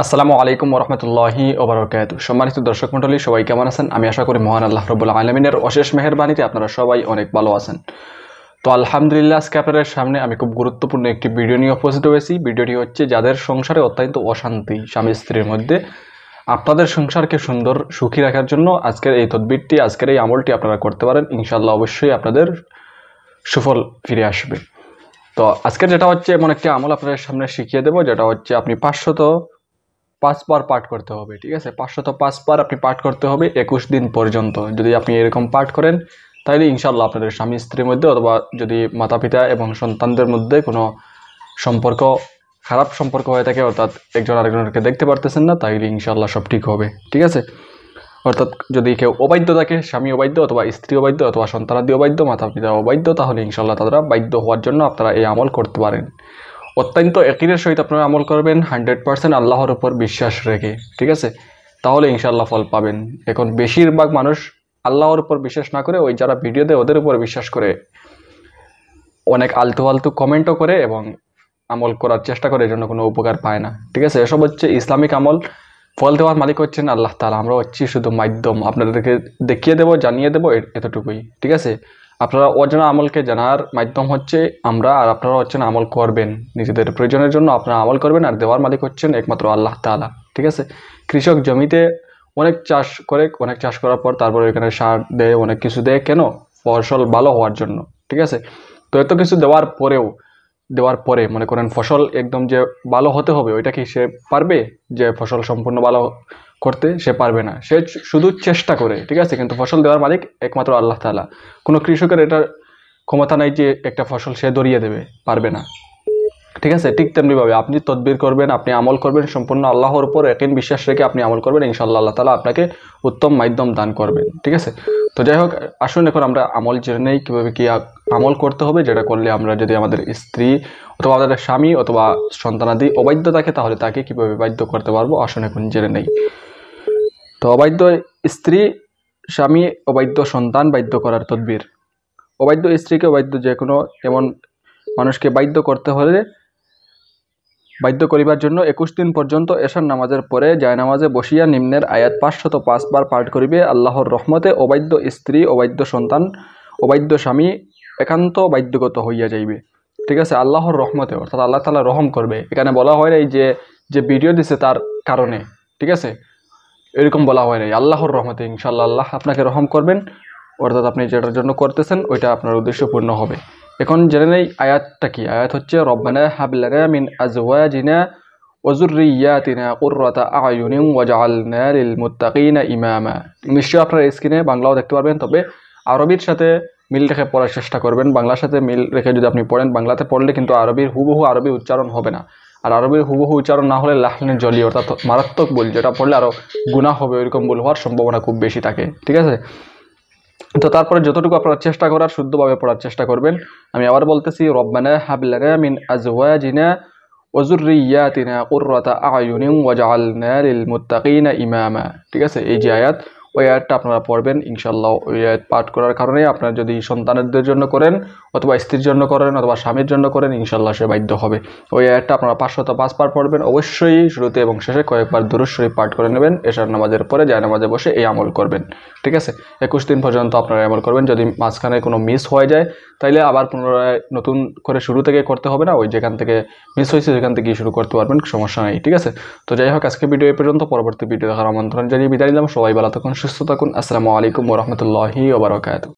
আসসালামু আলাইকুম রহমতুল্লাহি ওবরাকাত সম্মানিত দর্শক মন্ডলী সবাই কেমন আছেন আমি আশা করি মহান আল্লাহ রবুল আলমিনের অশেষ মেহরবানিতে আপনারা সবাই অনেক ভালো আছেন তো আলহামদুলিল্লাহ ক্যাপারের সামনে আমি খুব গুরুত্বপূর্ণ একটি ভিডিও নিয়ে উপস্থিত হয়েছি ভিডিওটি হচ্ছে যাদের সংসারে অত্যন্ত অশান্তি স্বামী স্ত্রীর মধ্যে আপনাদের সংসারকে সুন্দর সুখী রাখার জন্য আজকের এই তদবিরটি আজকের এই আমলটি আপনারা করতে পারেন ইনশাল্লাহ অবশ্যই আপনাদের সুফল ফিরে আসবে তো আজকের যেটা হচ্ছে এমন একটি আমল আপনাদের সামনে শিখিয়ে দেবো যেটা হচ্ছে আপনি পাঁচশত পাঁচবার পাঠ করতে হবে ঠিক আছে পাঁচশত পাঁচবার আপনি পাঠ করতে হবে একুশ দিন পর্যন্ত যদি আপনি এরকম পাঠ করেন তাহলে ইনশাল্লাহ আপনাদের স্বামী স্ত্রীর মধ্যে অথবা যদি মাতা পিতা এবং সন্তানদের মধ্যে কোনো সম্পর্ক খারাপ সম্পর্ক হয়ে থাকে অর্থাৎ একজন আরেকজনকে দেখতে পারতেছেন না তাহলে ইনশাল্লাহ সব ঠিক হবে ঠিক আছে অর্থাৎ যদি কেউ অবাধ্য থাকে স্বামী অবাধ্য অথবা স্ত্রী অবাধ্য অথবা সন্তানাদি অবাধ্য মাতা পিতা অবাধ্য তাহলে ইনশাল্লাহ তারা বাধ্য হওয়ার জন্য আপনারা এই আমল করতে পারেন অত্যন্ত একিনের সহিত আপনারা আমল করবেন হান্ড্রেড পার্সেন্ট আল্লাহর উপর বিশ্বাস রেখে ঠিক আছে তাহলে ইনশাল্লাহ ফল পাবেন এখন বেশিরভাগ মানুষ আল্লাহর উপর বিশ্বাস না করে ওই যারা ভিডিও দেয় ওদের উপর বিশ্বাস করে অনেক আলতু আলতু কমেন্টও করে এবং আমল করার চেষ্টা করে জন্য কোনো উপকার পায় না ঠিক আছে এসব হচ্ছে ইসলামিক আমল ফল দেওয়ার মালিক হচ্ছেন আল্লাহ তালা আমরা হচ্ছি শুধু মাধ্যম আপনাদেরকে দেখিয়ে দেবো জানিয়ে দেবো এতটুকুই ঠিক আছে আপনারা অজানা আমলকে জানার মাধ্যম হচ্ছে আমরা আর আপনারা হচ্ছেন আমল করবেন নিজেদের প্রয়োজনের জন্য আপনারা আমল করবেন আর দেওয়ার মালিক হচ্ছেন একমাত্র আল্লাহ তালা ঠিক আছে কৃষক জমিতে অনেক চাষ করে অনেক চাষ করার পর তারপরে এখানে সার দেয় অনেক কিছু দেয় কেন ফসল ভালো হওয়ার জন্য ঠিক আছে তো এত কিছু দেওয়ার পরেও দেওয়ার পরে মনে করেন ফসল একদম যে ভালো হতে হবে ওইটা কি সে পারবে যে ফসল সম্পূর্ণ ভালো করতে সে পারবে না সে শুধু চেষ্টা করে ঠিক আছে কিন্তু ফসল দেওয়ার মালিক একমাত্র আল্লাহ তালা কোনো কৃষকের এটার ক্ষমতা নাই যে একটা ফসল সে দরিয়ে দেবে পারবে না ঠিক আছে ঠিক তেমনিভাবে আপনি তদবির করবেন আপনি আমল করবেন সম্পূর্ণ আল্লাহর উপর একেন বিশ্বাস রেখে আপনি আমল করবেন ইনশাল্লাহ আল্লাহ তালা আপনাকে উত্তম মাধ্যম দান করবেন ঠিক আছে তো যাই হোক আসুন এখন আমরা আমল জেনে নেই কীভাবে কী আমল করতে হবে যেটা করলে আমরা যদি আমাদের স্ত্রী অথবা আমাদের স্বামী অথবা সন্তানাদি অবাধ্য থাকে তাহলে তাকে কীভাবে বাধ্য করতে পারবো আসুন এখন জেনে নেই তো অবৈধ স্ত্রী স্বামী অবৈধ সন্তান বাধ্য করার তদ্বির অবৈধ স্ত্রীকে অবৈধ যে কোনো এমন মানুষকে বাধ্য করতে হলে বাধ্য করিবার জন্য একুশ দিন পর্যন্ত এশার নামাজের পরে জায় নামাজে বসিয়া নিম্নের আয়াত পাঁচশত পাঁচবার পাঠ করিবে আল্লাহর রহমতে অবৈধ স্ত্রী অবৈধ সন্তান অবৈধ স্বামী একান্ত বাধ্যগত হইয়া যাইবে ঠিক আছে আল্লাহর রহমতে অর্থাৎ আল্লাহ তালা রহম করবে এখানে বলা হয় এই যে যে ভিডিও দিছে তার কারণে ঠিক আছে এরকম বলা হয় নাই আল্লাহর রহমতে ইনশাল্লাহ আল্লাহ আপনাকে রহম করবেন অর্থাৎ আপনি যেটার জন্য করতেছেন ওইটা আপনার উদ্দেশ্য পূর্ণ হবে এখন জেনে নেই আয়াতটা কি আয়াত হচ্ছে রব্বানা হাবলানা মিন আপনার ইমামা স্ক্রিনে বাংলাও দেখতে পারবেন তবে আরবির সাথে মিল রেখে পড়ার চেষ্টা করবেন বাংলার সাথে মিল রেখে যদি আপনি পড়েন বাংলাতে পড়লে কিন্তু আরবির হুবহু আরবি উচ্চারণ হবে না আর আরবির হুবহু উচ্চারণ না হলে লাহলিনের জলি অর্থাৎ মারাত্মক বল যেটা পড়লে আরও গুণা হবে ওইরকম বল হওয়ার সম্ভাবনা খুব বেশি থাকে ঠিক আছে তো তারপরে যতটুকু আপনার চেষ্টা করার শুদ্ধভাবে পড়ার চেষ্টা করবেন আমি আবার বলতেছি রব্বানা হাবলানা মিন আজওয়াজিনা ওজুরিয়াতিনা কুররাতা আয়ুনিন ওয়াজআলনা লিল মুত্তাকিনা ইমামা ঠিক আছে এই যে আয়াত ওই আয়াতটা আপনারা পড়বেন ইনশাল্লাহ ওই আয়াত পাঠ করার কারণে আপনারা যদি সন্তানদের জন্য করেন অথবা স্ত্রীর জন্য করেন অথবা স্বামীর জন্য করেন ইনশাল্লাহ সে বাধ্য হবে ওই আয়াতটা আপনারা পাঁচশত পাঁচবার পড়বেন অবশ্যই শুরুতে এবং শেষে কয়েকবার দূরস্বরী পাঠ করে নেবেন এশার নামাজের পরে যায় নামাজে বসে এই আমল করবেন ঠিক আছে একুশ দিন পর্যন্ত আপনারা আমল করবেন যদি মাঝখানে কোনো মিস হয়ে যায় তাইলে আবার পুনরায় নতুন করে শুরু থেকে করতে হবে না ওই যেখান থেকে মিস হয়েছে সেখান থেকেই শুরু করতে পারবেন সমস্যা নেই ঠিক আছে তো যাই হোক আজকে ভিডিও এ পর্যন্ত পরবর্তী ভিডিও দেখার আমন্ত্রণ জানিয়ে বিদায় নিলাম সবাই বেলা তখন সুস্থ থাকুন আসসালামু আলাইকুম ওরহমতুল্লাহি ওবরাকাতু